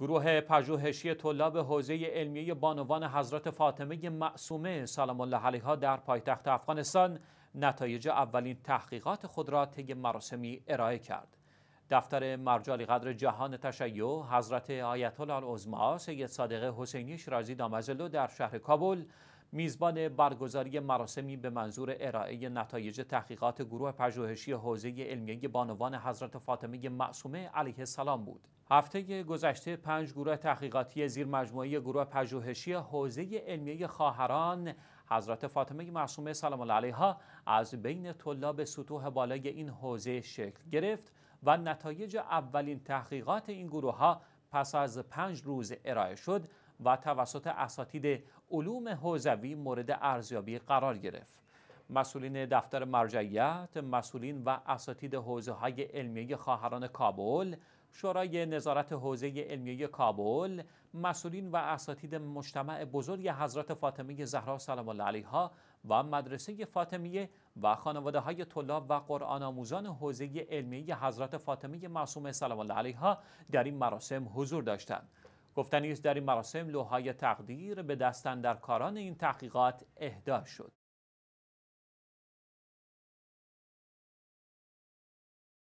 گروه پژوهشی طلاب حوزه علمیه بانوان حضرت فاطمه معصومه سلام الله علیها در پایتخت افغانستان نتایج اولین تحقیقات خود را طی مراسمی ارائه کرد. دفتر مرجالی قدر جهان تشیع حضرت آیت الله العظما سید صادق حسینی شرازی دامزلو در شهر کابل میزبان برگزاری مراسمی به منظور ارائه نتایج تحقیقات گروه پژوهشی حوزه علمیه بانوان حضرت فاطمه معصومه علیه السلام بود. هفته گذشته پنج گروه تحقیقاتی زیر مجموعی گروه پژوهشی حوزه علمیه خواهران حضرت فاطمه معصومه سلام علیها از بین طلاب سطوح بالای این حوزه شکل گرفت و نتایج اولین تحقیقات این گروه ها پس از پنج روز ارائه شد و توسط اساتید علوم حوزوی مورد ارزیابی قرار گرفت. مسئولین دفتر مرجعیت، مسئولین و اساتید حوزه های علمیه خواهران کابل، شورای نظارت حوزه علمیه کابل، مسئولین و اساتید مجتمع بزرگ حضرت فاطمه زهرا سلام الله علیها و مدرسه فاطمیه و خانواده های طلاب و قرآن آموزان حوزه علمیه حضرت فاطمه معصومه سلام الله علیها در این مراسم حضور داشتند. گفتنی است در این مراسم لوهای تقدیر به دستن در کاران این تحقیقات اهدا شد